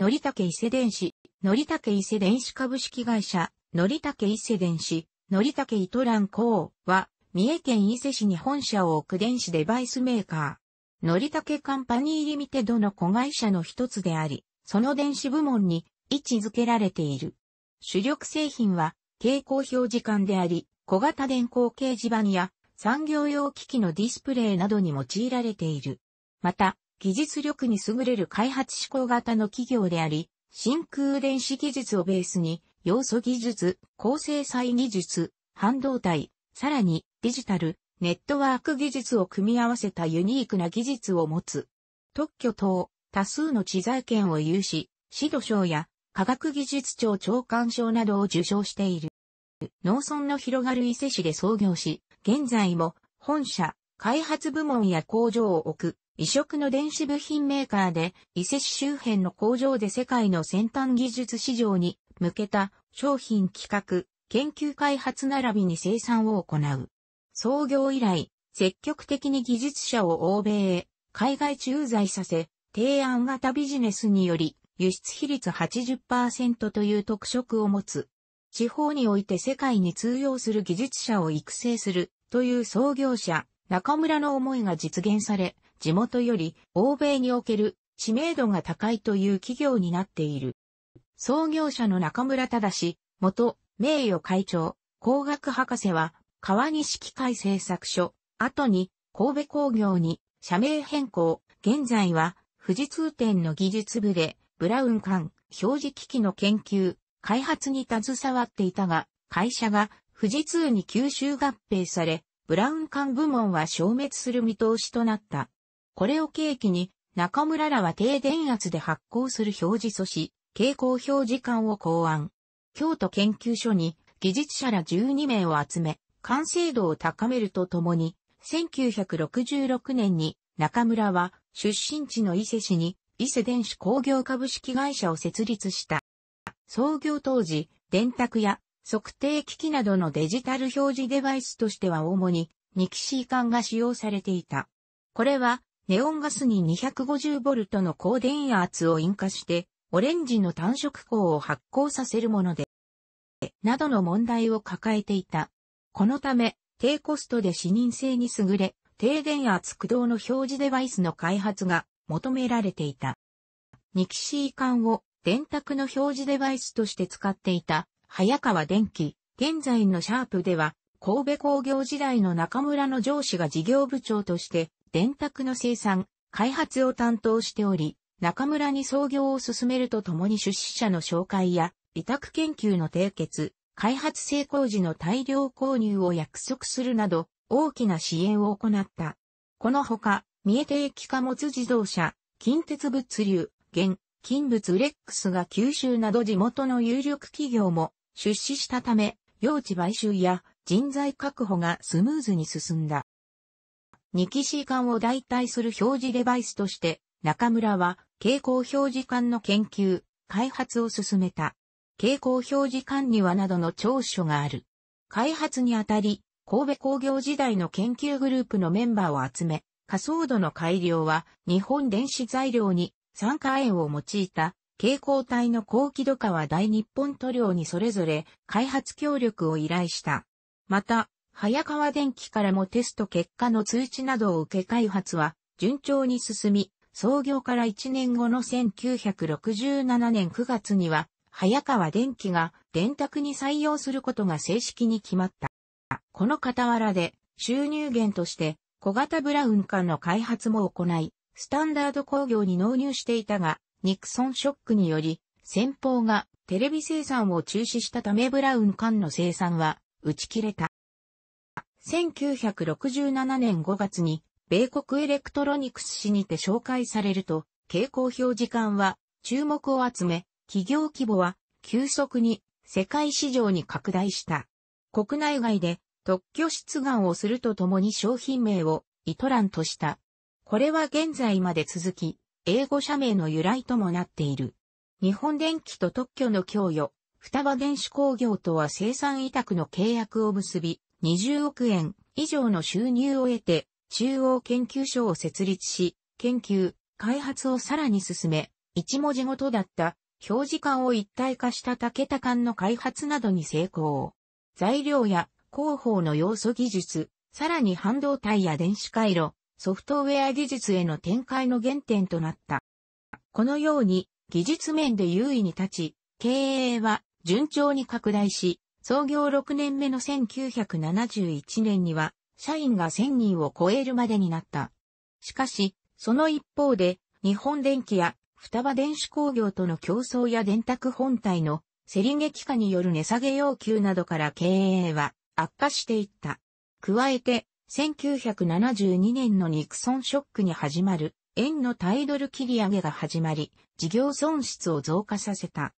のりたけ伊勢電子、のりたけ伊勢電子株式会社、のりたけ伊勢電子、のりたけ糸蘭工は、三重県伊勢市に本社を置く電子デバイスメーカー。のりたけカンパニーリミテドの子会社の一つであり、その電子部門に位置づけられている。主力製品は、蛍光表示管であり、小型電光掲示板や産業用機器のディスプレイなどに用いられている。また、技術力に優れる開発志向型の企業であり、真空電子技術をベースに、要素技術、高精細技術、半導体、さらにデジタル、ネットワーク技術を組み合わせたユニークな技術を持つ。特許等、多数の知財権を有し、指導賞や科学技術庁長官賞などを受賞している。農村の広がる伊勢市で創業し、現在も本社、開発部門や工場を置く、異色の電子部品メーカーで、伊勢市周辺の工場で世界の先端技術市場に向けた商品企画、研究開発並びに生産を行う。創業以来、積極的に技術者を欧米へ海外駐在させ、提案型ビジネスにより輸出比率80%という特色を持つ。地方において世界に通用する技術者を育成するという創業者、中村の思いが実現され、地元より欧米における知名度が高いという企業になっている。創業者の中村正、元名誉会長、工学博士は、川西機械製作所、後に神戸工業に社名変更、現在は富士通店の技術部で、ブラウン管、表示機器の研究、開発に携わっていたが、会社が富士通に吸収合併され、ブラウン管部門は消滅する見通しとなった。これを契機に、中村らは低電圧で発行する表示素子、蛍光表示管を考案。京都研究所に技術者ら12名を集め、完成度を高めるとともに、1966年に中村は出身地の伊勢市に伊勢電子工業株式会社を設立した。創業当時、電卓や測定機器などのデジタル表示デバイスとしては主にニキシー管が使用されていた。これはネオンガスに 250V の高電圧を引火して、オレンジの単色光を発光させるもので、などの問題を抱えていた。このため、低コストで視認性に優れ、低電圧駆動の表示デバイスの開発が求められていた。ニキシー管を電卓の表示デバイスとして使っていた早川電機、現在のシャープでは、神戸工業時代の中村の上司が事業部長として、電卓の生産、開発を担当しており、中村に創業を進めるとともに出資者の紹介や、委託研究の締結、開発成功時の大量購入を約束するなど、大きな支援を行った。このほか、三重定期貨物自動車、近鉄物流、現、金物レックスが九州など地元の有力企業も出資したため、用地買収や人材確保がスムーズに進んだ。キ期ー管を代替する表示デバイスとして、中村は蛍光表示管の研究、開発を進めた。蛍光表示管にはなどの長所がある。開発にあたり、神戸工業時代の研究グループのメンバーを集め、仮想度の改良は日本電子材料に酸化塩を用いた蛍光体の高輝度化は大日本塗料にそれぞれ開発協力を依頼した。また、早川電機からもテスト結果の通知などを受け開発は順調に進み、創業から1年後の1967年9月には、早川電機が電卓に採用することが正式に決まった。この傍らで収入源として小型ブラウン化の開発も行い、スタンダード工業に納入していたが、ニクソンショックにより、先方がテレビ生産を中止したためブラウン管の生産は打ち切れた。1967年5月に、米国エレクトロニクス氏にて紹介されると、傾向表示感は注目を集め、企業規模は急速に世界市場に拡大した。国内外で特許出願をするとともに商品名をイトランとした。これは現在まで続き、英語社名の由来ともなっている。日本電機と特許の供与、双葉電子工業とは生産委託の契約を結び、20億円以上の収入を得て、中央研究所を設立し、研究、開発をさらに進め、一文字ごとだった表示管を一体化した竹田管の開発などに成功。材料や広報の要素技術、さらに半導体や電子回路、ソフトウェア技術への展開の原点となった。このように、技術面で優位に立ち、経営は順調に拡大し、創業6年目の1971年には、社員が1000人を超えるまでになった。しかし、その一方で、日本電機や双葉電子工業との競争や電卓本体の競り撃化による値下げ要求などから経営は悪化していった。加えて、1972年のニクソンショックに始まる、円のタイドル切り上げが始まり、事業損失を増加させた。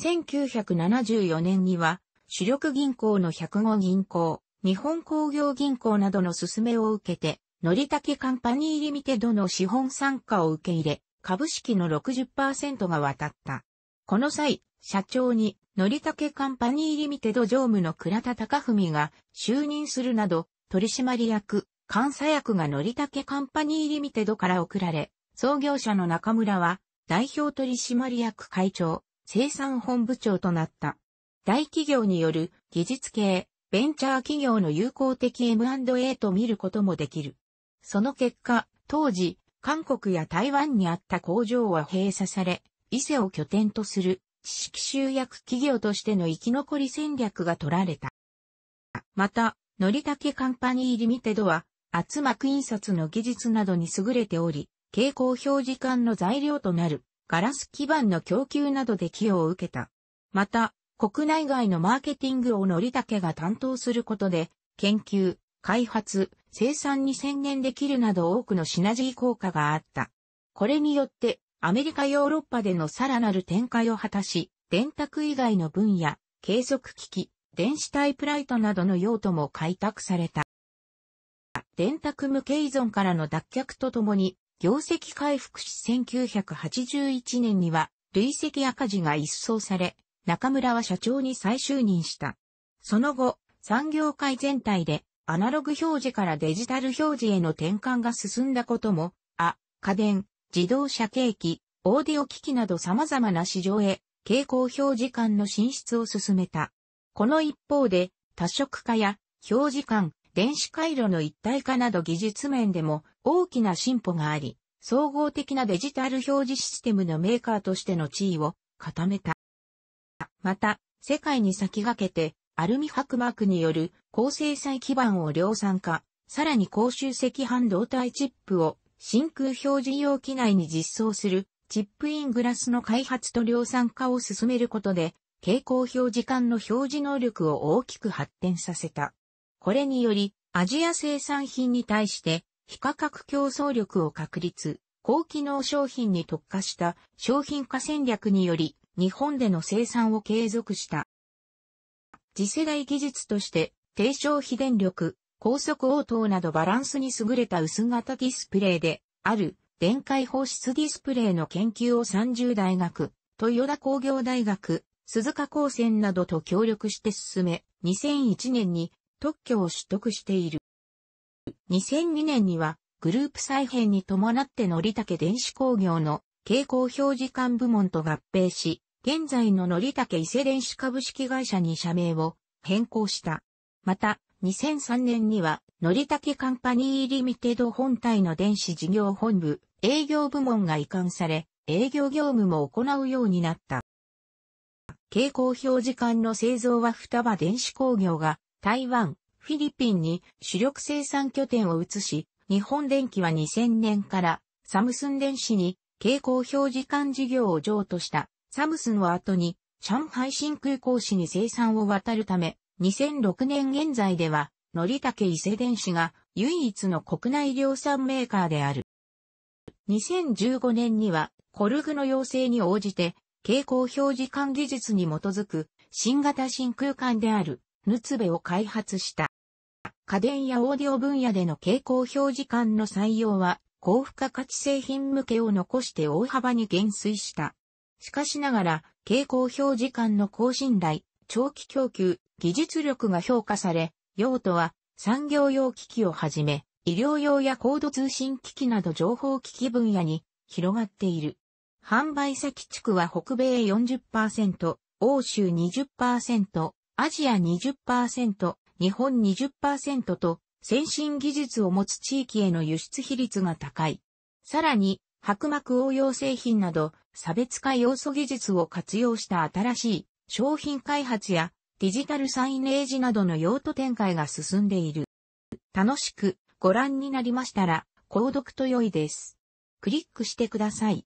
1974年には、主力銀行の105銀行、日本工業銀行などの勧めを受けて、のりたけカンパニーリミテドの資本参加を受け入れ、株式の60%が渡った。この際、社長に、のりたけカンパニーリミテド常務の倉田隆文が就任するなど、取締役、監査役が乗りたけカンパニーリミテドから送られ、創業者の中村は、代表取締役会長、生産本部長となった。大企業による技術系、ベンチャー企業の友好的 M&A と見ることもできる。その結果、当時、韓国や台湾にあった工場は閉鎖され、伊勢を拠点とする知識集約企業としての生き残り戦略が取られた。また、のりたけカンパニーリミテドは、圧膜印刷の技術などに優れており、蛍光表示管の材料となる、ガラス基板の供給などで寄与を受けた。また、国内外のマーケティングをのりたけが担当することで、研究、開発、生産に専念できるなど多くのシナジー効果があった。これによって、アメリカヨーロッパでのさらなる展開を果たし、電卓以外の分野、計測機器、電子タイプライトなどの用途も開拓された。電卓無形依存からの脱却とともに、業績回復し1981年には、累積赤字が一掃され、中村は社長に再就任した。その後、産業界全体で、アナログ表示からデジタル表示への転換が進んだことも、あ、家電、自動車ーキ、オーディオ機器など様々な市場へ、傾向表示間の進出を進めた。この一方で、多色化や表示感、電子回路の一体化など技術面でも大きな進歩があり、総合的なデジタル表示システムのメーカーとしての地位を固めた。また、世界に先駆けて、アルミ箔膜による高精細基板を量産化、さらに高集積半導体チップを真空表示容器内に実装するチップイングラスの開発と量産化を進めることで、蛍光表示管の表示能力を大きく発展させた。これにより、アジア生産品に対して、非価格競争力を確立、高機能商品に特化した商品化戦略により、日本での生産を継続した。次世代技術として、低消費電力、高速応答などバランスに優れた薄型ディスプレイで、ある、電解放出ディスプレイの研究を30大学、豊田工業大学、鈴鹿高専などと協力して進め、2001年に特許を取得している。2002年にはグループ再編に伴って乗りた電子工業の傾向表示官部門と合併し、現在の乗りた伊勢電子株式会社に社名を変更した。また、2003年には、乗りたカンパニーリミテド本体の電子事業本部、営業部門が移管され、営業業務も行うようになった。蛍光表示管の製造は双葉電子工業が台湾、フィリピンに主力生産拠点を移し、日本電機は2000年からサムスン電子に蛍光表示管事業を譲渡した。サムスンは後に上海新空港市に生産を渡るため、2006年現在では、のりたけ伊勢電子が唯一の国内量産メーカーである。2015年にはコルグの要請に応じて蛍光表示管技術に基づく新型真空管であるヌツベを開発した。家電やオーディオ分野での蛍光表示管の採用は高付加価値製品向けを残して大幅に減衰した。しかしながら、蛍光表示管の高信頼、長期供給、技術力が評価され、用途は産業用機器をはじめ、医療用や高度通信機器など情報機器分野に広がっている。販売先地区は北米40%、欧州20%、アジア20%、日本20%と、先進技術を持つ地域への輸出比率が高い。さらに、白膜応用製品など、差別化要素技術を活用した新しい商品開発やデジタルサイネージなどの用途展開が進んでいる。楽しくご覧になりましたら、購読と良いです。クリックしてください。